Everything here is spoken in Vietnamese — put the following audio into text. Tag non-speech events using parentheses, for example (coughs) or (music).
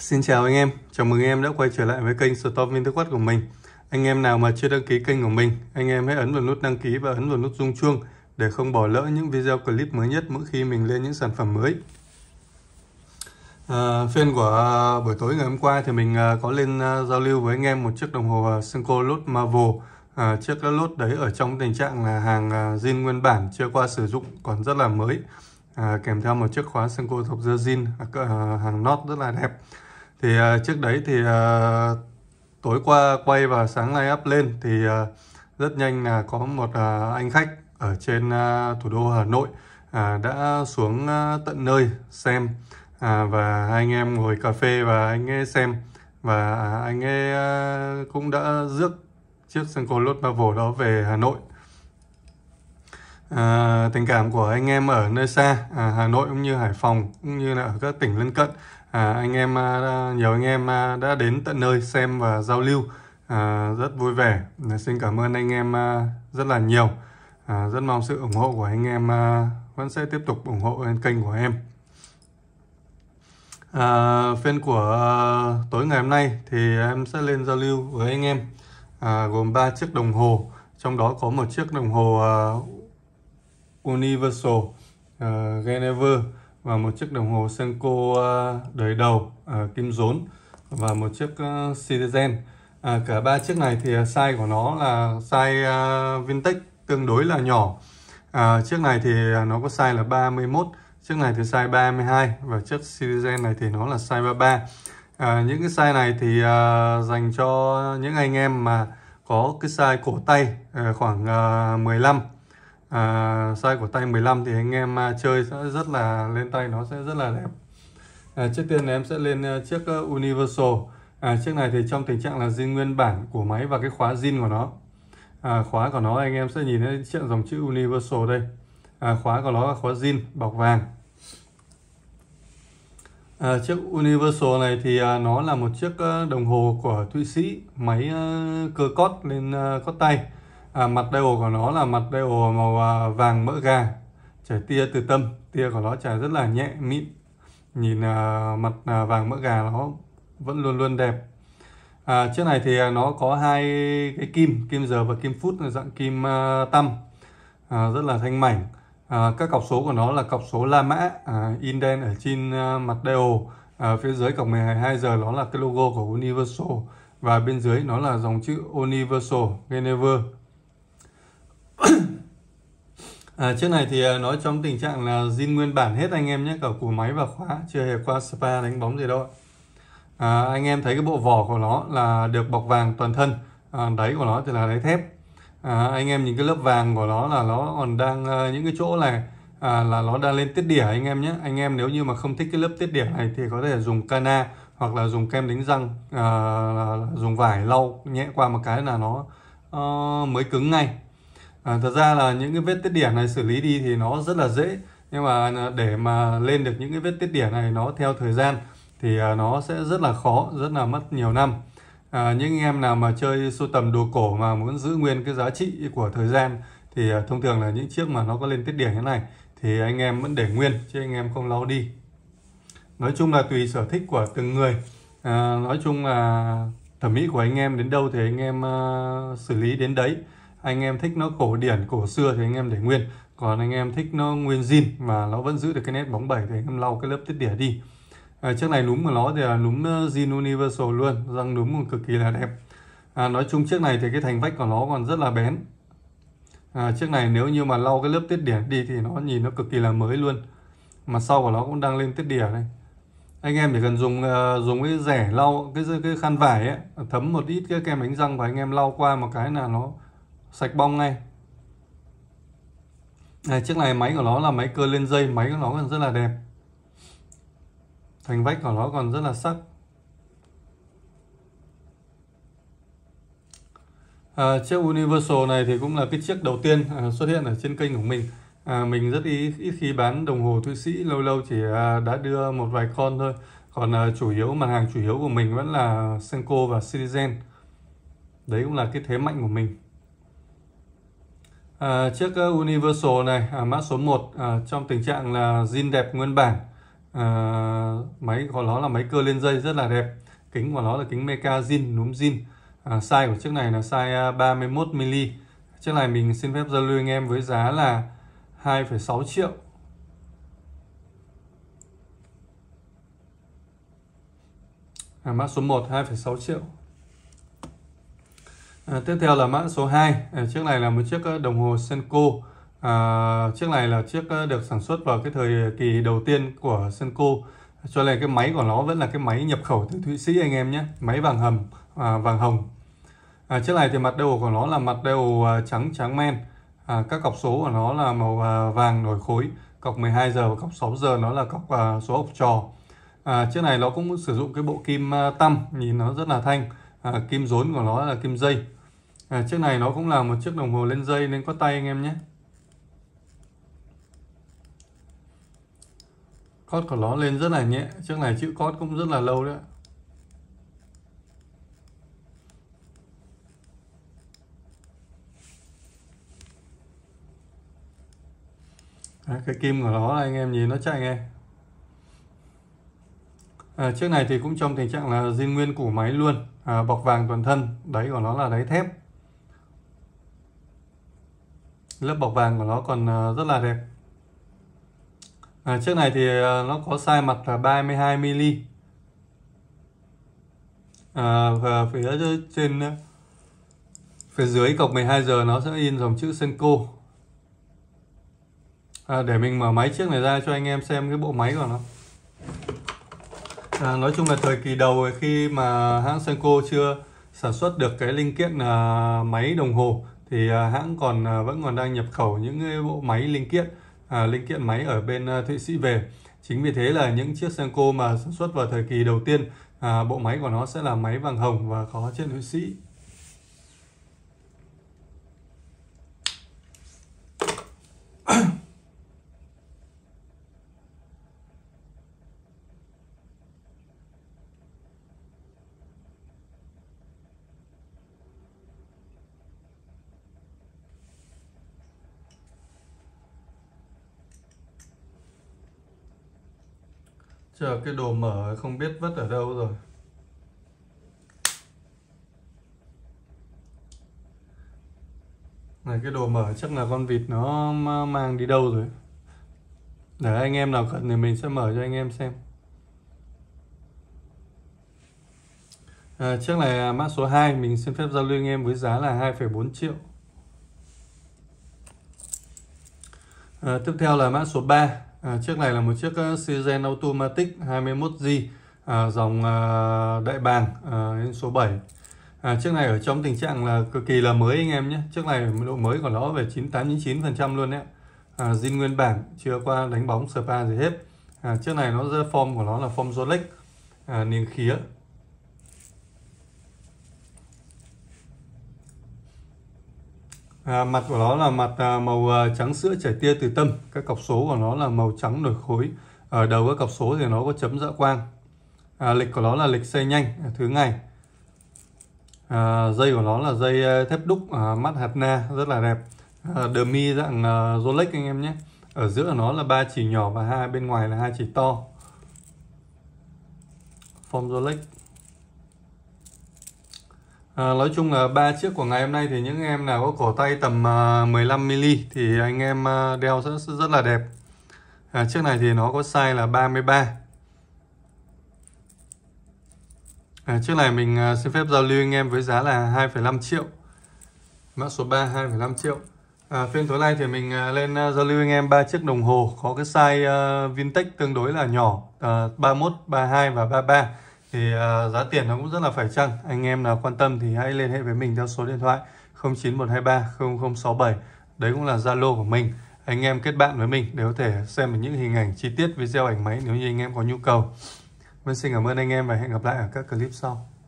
Xin chào anh em, chào mừng anh em đã quay trở lại với kênh Stop Minh Quát của mình. Anh em nào mà chưa đăng ký kênh của mình, anh em hãy ấn vào nút đăng ký và ấn vào nút rung chuông để không bỏ lỡ những video clip mới nhất mỗi khi mình lên những sản phẩm mới. À, phiên của buổi tối ngày hôm qua thì mình à, có lên à, giao lưu với anh em một chiếc đồng hồ à, Senko Lốt Marvel. À, chiếc lốt đấy ở trong tình trạng là hàng zin nguyên bản chưa qua sử dụng còn rất là mới. À, kèm theo một chiếc khóa Senko thọc dơ zin hàng nốt rất là đẹp thì uh, trước đấy thì uh, tối qua quay và sáng nay up lên thì uh, rất nhanh là có một uh, anh khách ở trên uh, thủ đô Hà Nội uh, đã xuống uh, tận nơi xem uh, và hai anh em ngồi cà phê và anh ấy xem và uh, anh ấy uh, cũng đã rước chiếc Senko Lốt Marvel đó về Hà Nội à, tình cảm của anh em ở nơi xa à, Hà Nội cũng như Hải Phòng cũng như là ở các tỉnh lân cận à, anh em à, nhiều anh em à, đã đến tận nơi xem và giao lưu à, rất vui vẻ xin cảm ơn anh em à, rất là nhiều à, rất mong sự ủng hộ của anh em vẫn sẽ tiếp tục ủng hộ kênh của em à, phiên của tối ngày hôm nay thì em sẽ lên giao lưu với anh em à, gồm 3 chiếc đồng hồ trong đó có một chiếc đồng hồ à, Universal à, Geneva và một chiếc đồng hồ Senko ờ, đời đầu ờ, kim rốn và một chiếc ờ, Citizen à, cả ba chiếc này thì size của nó là size vintage tương đối là nhỏ à, chiếc này thì nó có size là 31 chiếc này thì size 32 và chiếc Citizen này thì nó là size 33 à, những cái size này thì à, dành cho những anh em mà có cái size cổ tay à, khoảng à, 15 à, size của tay 15 thì anh em à, chơi sẽ rất là lên tay nó sẽ rất là đẹp à, trước tiên em sẽ lên à, chiếc à, Universal à, chiếc này thì trong tình trạng là zin nguyên bản của máy và cái khóa zin của nó à, khóa của nó anh em sẽ nhìn thấy chiếc dòng chữ Universal đây à, khóa của nó là khóa zin bọc vàng À, chiếc Universal này thì à, nó là một chiếc à, đồng hồ của Thụy Sĩ, máy à, cơ cót lên à, cót tay à, mặt đều của nó là mặt đều màu à, vàng mỡ gà chảy tia từ tâm tia của nó chảy rất là nhẹ mịn nhìn à, mặt à, vàng mỡ gà nó vẫn luôn luôn đẹp à, chiếc này thì à, nó có hai cái kim kim giờ và kim phút dạng kim à, tăm à, rất là thanh mảnh à, các cọc số của nó là cọc số la mã à, in đen ở trên à, mặt đều à, phía dưới cọc 12 giờ nó là cái logo của Universal và bên dưới nó là dòng chữ Universal Geneva (coughs) À, chiếc này thì à, nó trong tình trạng là zin nguyên bản hết anh em nhé cả củ máy và khóa chưa hề qua spa đánh bóng gì đâu à, anh em thấy cái bộ vỏ của nó là được bọc vàng toàn thân à, đáy của nó thì là đáy thép à, anh em nhìn cái lớp vàng của nó là nó còn đang à, những cái chỗ này à, là nó đang lên tiết đỉa anh em nhé anh em nếu như mà không thích cái lớp tiết đỉa này thì có thể dùng cana hoặc là dùng kem đánh răng à, dùng vải lau nhẹ qua một cái là nó uh, mới cứng ngay à, thật ra là những cái vết tiết điểm này xử lý đi thì nó rất là dễ nhưng mà ờ, để mà lên được những cái vết tiết điểm này nó theo thời gian thì ờ, nó sẽ rất là khó rất là mất nhiều năm à, những em nào mà chơi sưu tầm đồ cổ mà muốn giữ nguyên cái giá trị của thời gian thì thông thường là những chiếc mà nó có lên tiết điểm như này thì anh em vẫn để nguyên chứ anh em không lau đi nói chung là tùy sở thích của từng người à, nói chung là thẩm mỹ của anh em đến đâu thì anh em uh, xử lý đến đấy anh em thích nó cổ điển cổ xưa thì anh em để nguyên còn anh em thích nó nguyên zin mà nó vẫn giữ được cái nét bóng bẩy thì anh em lau cái lớp tiết đĩa đi à, chiếc này núm của nó thì là núm ờ, zin universal luôn răng núm cực kỳ là đẹp à, nói chung chiếc này thì cái thành vách của nó còn rất là bén à, chiếc này nếu như mà lau cái lớp tiết đĩa đi thì nó nhìn nó cực kỳ là mới luôn mà sau của nó cũng đang lên tiết đĩa đây anh em chỉ cần dùng ờ, dùng cái rẻ lau cái cái khăn vải ấy, thấm một ít cái kem đánh răng và anh em lau qua một cái là nó sạch bong ngay này, chiếc này máy của nó là máy cơ lên dây máy của nó còn rất là đẹp thành vách của nó còn rất là sắc à, chiếc Universal này thì cũng là cái chiếc đầu tiên à, xuất hiện ở trên kênh của mình à, mình rất ít, ít khi bán đồng hồ Thụy Sĩ lâu lâu chỉ à, đã đưa một vài con thôi còn à, chủ yếu mặt hàng chủ yếu của mình vẫn là Senko và Citizen đấy cũng là cái thế mạnh của mình À, chiếc ờ, Universal này à, mã số 1 à, trong tình trạng là zin đẹp nguyên bản à, máy của nó là máy cơ lên dây rất là đẹp kính của nó là kính Meca zin núm zin à, size của chiếc này là size 31mm à, chiếc này mình xin phép giao lưu anh em với giá là 2,6 triệu à, mã số 1 2,6 triệu À, tiếp theo là mã số 2. À, chiếc này là một chiếc ờ, đồng hồ Senko. À, chiếc này là chiếc ờ, được sản xuất vào cái thời kỳ đầu tiên của Senko. Cho nên cái máy của nó vẫn là cái máy nhập khẩu từ Thụy Sĩ anh em nhé. Máy vàng hầm, à, vàng hồng. À, chiếc này thì mặt đeo của nó là mặt đeo à, trắng trắng men. À, các cọc số của nó là màu à, vàng nổi khối. Cọc 12 giờ và cọc 6 giờ nó là cọc à, số học trò. À, chiếc này nó cũng sử dụng cái bộ kim à, tăm, nhìn nó rất là thanh. À, kim rốn của nó là kim dây à, chiếc này nó cũng là một chiếc đồng hồ lên dây nên có tay anh em nhé cót của nó lên rất là nhẹ chiếc này chữ cót cũng rất là lâu đấy Đấy, cái kim của nó là anh em nhìn nó chạy nghe à, chiếc này thì cũng trong tình trạng là zin nguyên củ máy luôn à, bọc vàng toàn thân đáy của nó là đáy thép lớp bọc vàng của nó còn ờ, rất là đẹp à, chiếc này thì ờ, nó có size mặt là 32 mm à, và phía trên ờ, phía dưới cọc 12 giờ nó sẽ in dòng chữ Senko à, để mình mở máy chiếc này ra cho anh em xem cái bộ máy của nó à, nói chung là thời kỳ đầu khi mà hãng Senko chưa sản xuất được cái linh kiện à, máy đồng hồ thì à, hãng còn à, vẫn còn đang nhập khẩu những bộ máy linh kiện à, linh kiện máy ở bên Thụy Sĩ về. Chính vì thế là những chiếc Senko mà sản xuất vào thời kỳ đầu tiên bộ máy của nó sẽ là máy vàng hồng và có trên Thụy Sĩ. Chờ cái đồ mở không biết vất ở đâu rồi Này cái đồ mở chắc là con vịt nó mang đi đâu rồi Để anh em nào cần thì mình sẽ mở cho anh em xem à, Chiếc này à, mã số 2 mình xin phép giao lưu anh em với giá là 2,4 triệu à, Tiếp theo là mã số 3 À, chiếc này là một chiếc uh, ờ, Sizen Automatic 21G à, dòng à, đại bàng à, số 7 à, chiếc này ở trong tình trạng là cực kỳ là mới anh em nhé chiếc này độ mới của nó về 98-99% luôn đấy à, zin nguyên bản chưa qua đánh bóng spa gì hết à, chiếc này nó form của nó là form Rolex à, niềng khía À, mặt của nó là mặt à, màu à, trắng sữa chảy tia từ tâm. Các cọc số của nó là màu trắng nổi khối. Ở đầu các cọc số thì nó có chấm dạ quang. À, lịch của nó là lịch xây nhanh, à, thứ ngày. À, dây của nó là dây à, thép đúc à, mắt hạt na, rất là đẹp. À, đờ mi dạng à, Rolex anh em nhé. Ở giữa của nó là ba chỉ nhỏ và hai bên ngoài là hai chỉ to. Form Rolex. À, nói chung là ba chiếc của ngày hôm nay thì những em nào có cổ tay tầm 15mm ờ, thì anh em ờ, đeo rất, rất là đẹp. À, chiếc này thì nó có size là 33. À, chiếc này mình xin phép giao lưu anh em với giá là 2,5 triệu. Mã số 3 2,5 triệu. À, phiên tối nay thì mình lên giao lưu anh em ba chiếc đồng hồ có cái size uh, Vintech tương đối là nhỏ uh, 31, 32 và 33 thì à, giá tiền nó cũng rất là phải chăng anh em nào quan tâm thì hãy liên hệ với mình theo số điện thoại 09123 0067 đấy cũng là Zalo của mình anh em kết bạn với mình để có thể xem được những hình ảnh chi tiết video ảnh máy nếu như anh em có nhu cầu Vâng xin cảm ơn anh em và hẹn gặp lại ở các clip sau